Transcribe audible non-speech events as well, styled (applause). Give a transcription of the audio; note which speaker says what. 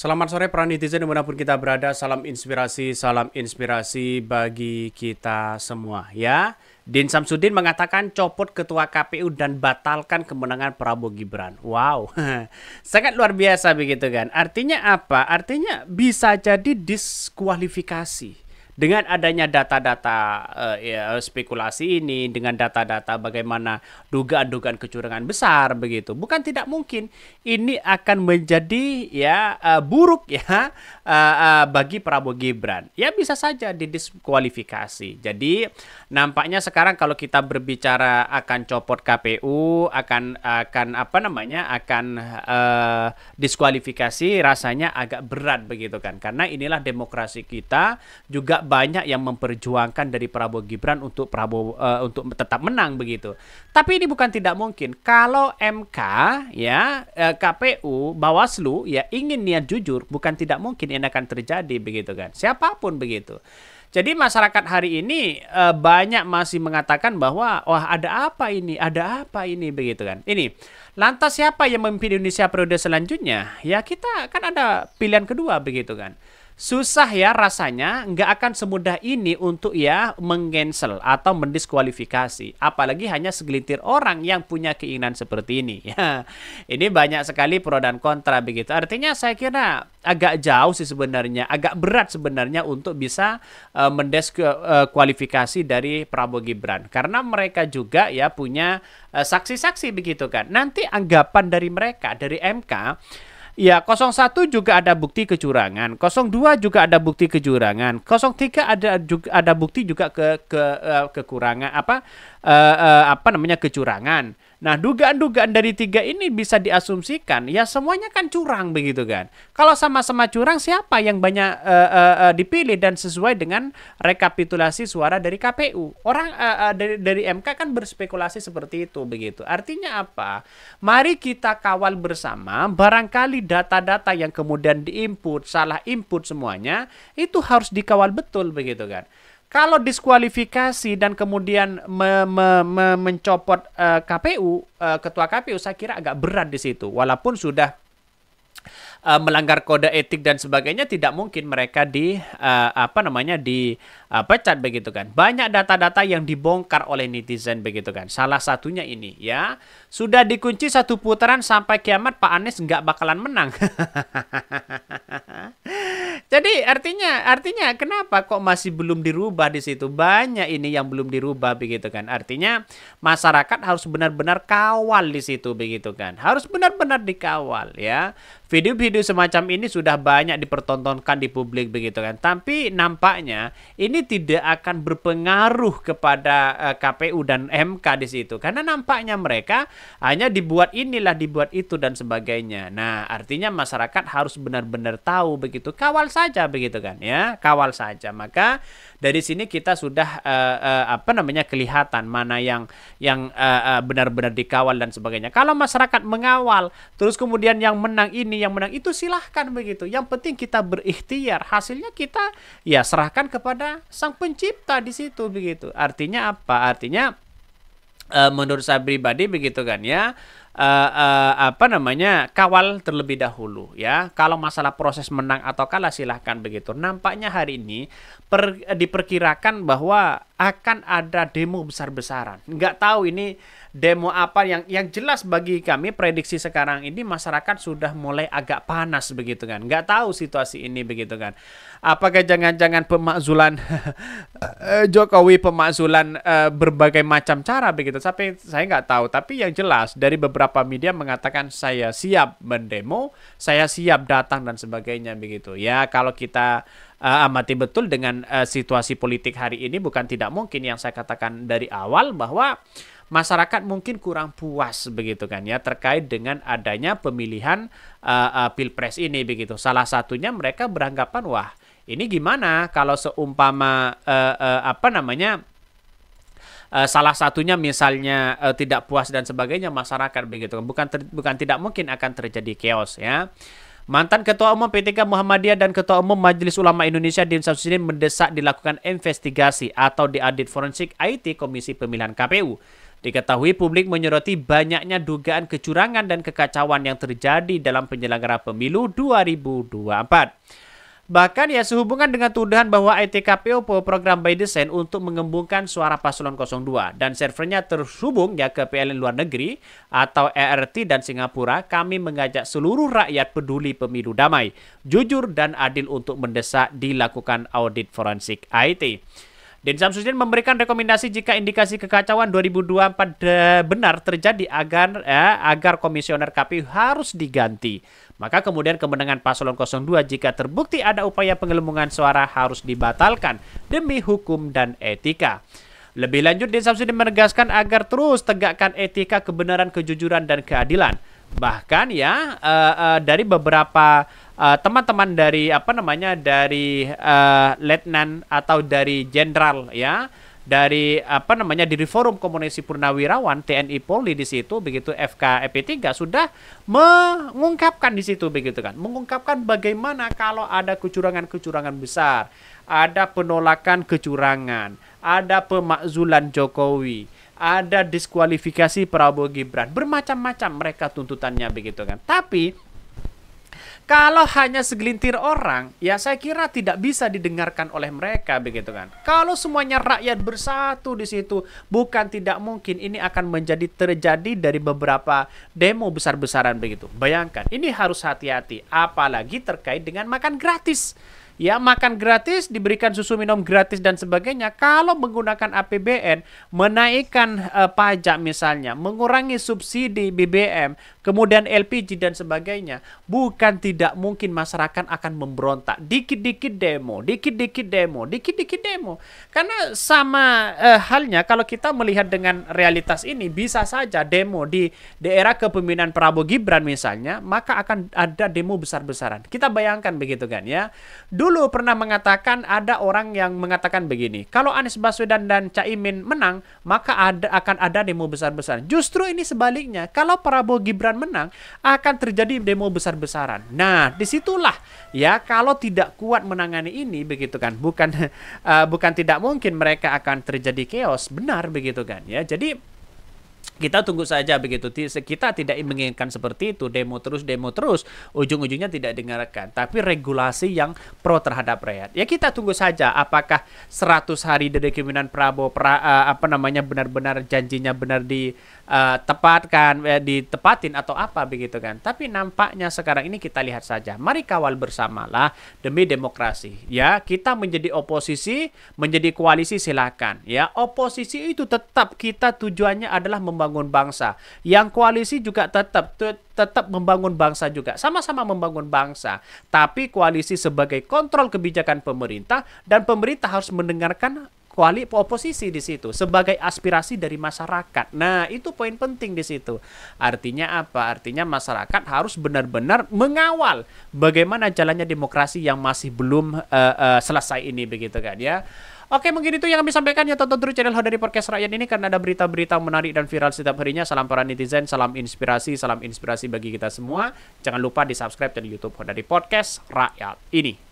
Speaker 1: Selamat sore peran netizen dimanapun kita berada. Salam inspirasi, salam inspirasi bagi kita semua ya. Din Samsudin mengatakan copot ketua KPU dan batalkan kemenangan Prabowo Gibran. Wow, (laughs) sangat luar biasa begitu kan. Artinya apa? Artinya bisa jadi diskualifikasi dengan adanya data-data uh, ya, spekulasi ini dengan data-data bagaimana dugaan-dugaan kecurangan besar begitu bukan tidak mungkin ini akan menjadi ya uh, buruk ya uh, uh, bagi Prabowo Gibran. Ya bisa saja didiskualifikasi. Jadi nampaknya sekarang kalau kita berbicara akan copot KPU, akan akan apa namanya? akan uh, diskualifikasi rasanya agak berat begitu kan. Karena inilah demokrasi kita juga banyak yang memperjuangkan dari Prabowo Gibran untuk Prabowo uh, untuk tetap menang begitu. Tapi ini bukan tidak mungkin. Kalau MK ya KPU Bawaslu ya ingin niat jujur bukan tidak mungkin ini akan terjadi begitu kan. Siapapun begitu. Jadi masyarakat hari ini eh, banyak masih mengatakan bahwa wah ada apa ini, ada apa ini begitu kan. Ini lantas siapa yang memimpin Indonesia periode selanjutnya? Ya kita kan ada pilihan kedua begitu kan susah ya rasanya nggak akan semudah ini untuk ya mengcancel atau mendiskualifikasi apalagi hanya segelintir orang yang punya keinginan seperti ini (laughs) ya ini banyak sekali pro dan kontra begitu artinya saya kira agak jauh sih sebenarnya agak berat sebenarnya untuk bisa uh, eh, mendiskualifikasi eh, dari Prabowo Gibran karena mereka juga ya punya eh, saksi-saksi uh, saksi -saksi begitu kan nanti anggapan dari mereka dari MK Ya, 01 juga ada bukti kecurangan, 02 juga ada bukti kecurangan, 03 ada juga ada bukti juga ke ke uh, kekurangan apa uh, uh, apa namanya kecurangan. Nah, dugaan-dugaan dari tiga ini bisa diasumsikan ya semuanya kan curang begitu kan. Kalau sama-sama curang siapa yang banyak uh, uh, uh, dipilih dan sesuai dengan rekapitulasi suara dari KPU. Orang uh, uh, dari dari MK kan berspekulasi seperti itu begitu. Artinya apa? Mari kita kawal bersama barangkali data-data yang kemudian diinput salah input semuanya itu harus dikawal betul begitu kan. Kalau diskualifikasi dan kemudian me, me, me, mencopot uh, eh, KPU, uh, eh, ketua KPU, saya kira agak berat di situ. Walaupun sudah uh, melanggar kode etik dan sebagainya, tidak mungkin mereka di uh, apa namanya di uh, pecat begitu kan. Banyak data-data yang dibongkar oleh netizen begitu kan. Salah satunya ini ya sudah dikunci satu putaran sampai kiamat Pak Anies nggak bakalan menang. (laughs) Jadi artinya artinya kenapa kok masih belum dirubah di situ? Banyak ini yang belum dirubah begitu kan. Artinya masyarakat harus benar-benar kawal di situ begitu kan. Harus benar-benar dikawal ya. Video-video semacam ini sudah banyak dipertontonkan di publik begitu kan. Tapi nampaknya ini tidak akan berpengaruh kepada uh, eh, KPU dan MK di situ karena nampaknya mereka hanya dibuat inilah, dibuat itu dan sebagainya. Nah, artinya masyarakat harus benar-benar tahu begitu. Kawal saja saja begitu kan ya kawal saja maka dari sini kita sudah uh, uh, apa namanya kelihatan mana yang yang eh, benar-benar uh, uh, dikawal dan sebagainya kalau masyarakat mengawal terus kemudian yang menang ini yang menang itu silahkan begitu yang penting kita berikhtiar hasilnya kita ya serahkan kepada sang pencipta di situ begitu artinya apa artinya uh, menurut saya pribadi begitu kan ya uh, uh, apa namanya kawal terlebih dahulu ya kalau masalah proses menang atau kalah silahkan begitu nampaknya hari ini per, diperkirakan bahwa akan ada demo besar-besaran nggak tahu ini demo apa yang yang jelas bagi kami prediksi sekarang ini masyarakat sudah mulai agak panas begitu kan nggak tahu situasi ini begitu kan apakah jangan-jangan pemakzulan (laughs) eh, Jokowi pemakzulan uh, berbagai macam cara begitu tapi saya nggak tahu tapi yang jelas dari beberapa beberapa media mengatakan saya siap mendemo, saya siap datang dan sebagainya begitu. Ya, kalau kita uh, amati betul dengan uh, situasi politik hari ini bukan tidak mungkin yang saya katakan dari awal bahwa masyarakat mungkin kurang puas begitu kan ya terkait dengan adanya pemilihan uh, uh, pilpres ini begitu. Salah satunya mereka beranggapan wah ini gimana kalau seumpama uh, uh, apa namanya Eh, salah satunya misalnya uh, tidak puas dan sebagainya masyarakat begitu kan. bukan ter, bukan tidak mungkin akan terjadi chaos ya Mantan Ketua Umum PTK Muhammadiyah dan Ketua Umum Majelis Ulama Indonesia Din Samsudin mendesak dilakukan investigasi atau diadit forensik IT Komisi Pemilihan KPU. Diketahui publik menyoroti banyaknya dugaan kecurangan dan kekacauan yang terjadi dalam penyelenggara pemilu 2024. Bahkan ya sehubungan dengan tuduhan bahwa ITKPO program by design untuk mengembungkan suara paslon 02 dan servernya terhubung ya ke PLN luar negeri atau ERT dan Singapura, kami mengajak seluruh rakyat peduli pemilu damai, jujur dan adil untuk mendesak dilakukan audit forensik IT. Din Samsudin memberikan rekomendasi jika indikasi kekacauan 2024 eh, benar terjadi agar eh, agar komisioner KPU harus diganti. Maka kemudian kemenangan paslon 02 jika terbukti ada upaya penggelembungan suara harus dibatalkan demi hukum dan etika. Lebih lanjut, Din Samsudin menegaskan agar terus tegakkan etika kebenaran, kejujuran, dan keadilan. Bahkan ya, uh, uh, dari beberapa teman eh, teman-teman dari apa namanya dari uh, letnan atau dari jenderal ya dari apa namanya di forum komunikasi purnawirawan TNI Polri di situ begitu FK EP3 sudah mengungkapkan di situ begitu kan mengungkapkan bagaimana kalau ada kecurangan-kecurangan besar ada penolakan kecurangan ada pemakzulan Jokowi ada diskualifikasi Prabowo Gibran bermacam-macam mereka tuntutannya begitu kan tapi kalau hanya segelintir orang, ya saya kira tidak bisa didengarkan oleh mereka begitu kan. Kalau semuanya rakyat bersatu di situ, bukan tidak mungkin ini akan menjadi terjadi dari beberapa demo besar-besaran begitu. Bayangkan, ini harus hati-hati apalagi terkait dengan makan gratis. Ya, makan gratis, diberikan susu minum gratis dan sebagainya. Kalau menggunakan APBN, menaikkan uh, pajak misalnya, mengurangi subsidi BBM, kemudian LPG dan sebagainya, bukan tidak mungkin masyarakat akan memberontak. Dikit-dikit demo, dikit-dikit demo, dikit-dikit demo. Karena sama eh, halnya kalau kita melihat dengan realitas ini, bisa saja demo di daerah kepemimpinan Prabowo Gibran misalnya, maka akan ada demo besar-besaran. Kita bayangkan begitu kan ya. Dulu pernah mengatakan ada orang yang mengatakan begini, kalau Anies Baswedan dan Caimin menang, maka ada akan ada demo besar-besaran. Justru ini sebaliknya, kalau Prabowo Gibran menang, akan terjadi demo besar-besaran. Nah, disitulah ya kalau tidak kuat menangani ini begitu kan, bukan uh, (laughs) bukan tidak mungkin mereka akan terjadi chaos, benar begitu kan ya. Jadi kita tunggu saja begitu kita tidak menginginkan seperti itu demo terus demo terus ujung-ujungnya tidak dengarkan tapi regulasi yang pro terhadap rakyat ya kita tunggu saja apakah 100 hari dari kemenangan Prabowo pra, eh, apa namanya benar-benar janjinya benar di uh, tepatkan eh, ditepatin atau apa begitu kan tapi nampaknya sekarang ini kita lihat saja mari kawal bersamalah demi demokrasi ya kita menjadi oposisi menjadi koalisi silakan ya oposisi itu tetap kita tujuannya adalah membangun bangsa yang koalisi juga tetap tetap membangun bangsa juga sama-sama membangun bangsa tapi koalisi sebagai kontrol kebijakan pemerintah dan pemerintah harus mendengarkan koali oposisi di situ sebagai aspirasi dari masyarakat. Nah, itu poin penting di situ. Artinya apa? Artinya masyarakat harus benar-benar mengawal bagaimana jalannya demokrasi yang masih belum uh, uh, selesai ini begitu kan ya. Oke, mungkin itu yang kami sampaikan ya tonton terus channel dari Podcast Rakyat ini karena ada berita-berita menarik dan viral setiap harinya. Salam para netizen, salam inspirasi, salam inspirasi bagi kita semua. Jangan lupa di-subscribe channel YouTube dari Podcast Rakyat ini.